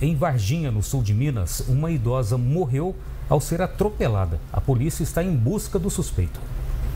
Em Varginha, no sul de Minas, uma idosa morreu ao ser atropelada. A polícia está em busca do suspeito.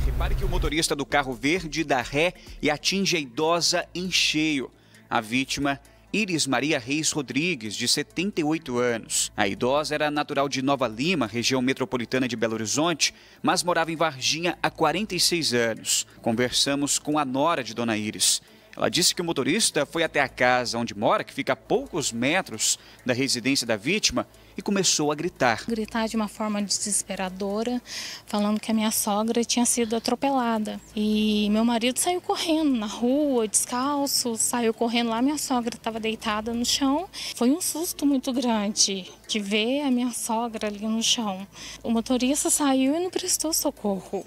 Repare que o motorista do carro verde dá ré e atinge a idosa em cheio. A vítima, Iris Maria Reis Rodrigues, de 78 anos. A idosa era natural de Nova Lima, região metropolitana de Belo Horizonte, mas morava em Varginha há 46 anos. Conversamos com a nora de Dona Iris. Ela disse que o motorista foi até a casa onde mora, que fica a poucos metros da residência da vítima, e começou a gritar. Gritar de uma forma desesperadora, falando que a minha sogra tinha sido atropelada. E meu marido saiu correndo na rua, descalço, saiu correndo lá, minha sogra estava deitada no chão. Foi um susto muito grande de ver a minha sogra ali no chão. O motorista saiu e não prestou socorro.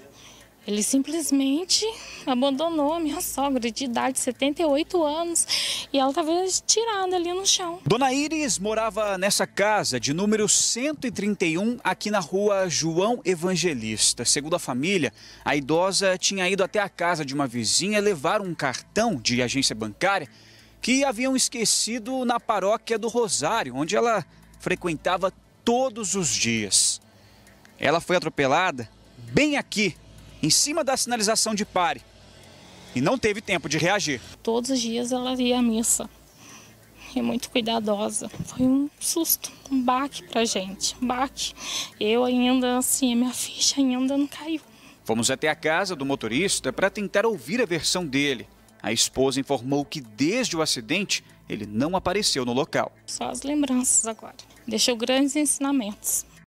Ele simplesmente abandonou a minha sogra de idade, 78 anos, e ela estava estirada ali no chão. Dona Iris morava nessa casa de número 131, aqui na rua João Evangelista. Segundo a família, a idosa tinha ido até a casa de uma vizinha levar um cartão de agência bancária que haviam esquecido na paróquia do Rosário, onde ela frequentava todos os dias. Ela foi atropelada bem aqui em cima da sinalização de pare e não teve tempo de reagir. Todos os dias ela ia à missa e muito cuidadosa. Foi um susto, um baque pra gente, um baque. Eu ainda, assim, minha ficha ainda não caiu. Fomos até a casa do motorista para tentar ouvir a versão dele. A esposa informou que desde o acidente ele não apareceu no local. Só as lembranças agora. Deixou grandes ensinamentos.